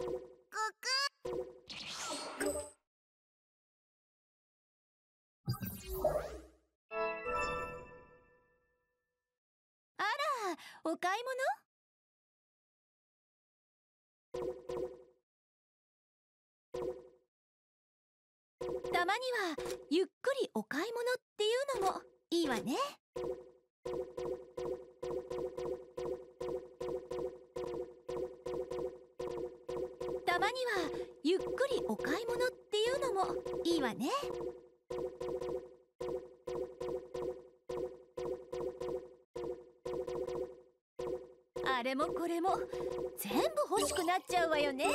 あらお買い物たまにはゆっくりお買い物っていうのもいいわね。まにはゆっくりお買い物っていうのもいいわね。あれもこれも全部欲しくなっちゃうわよね。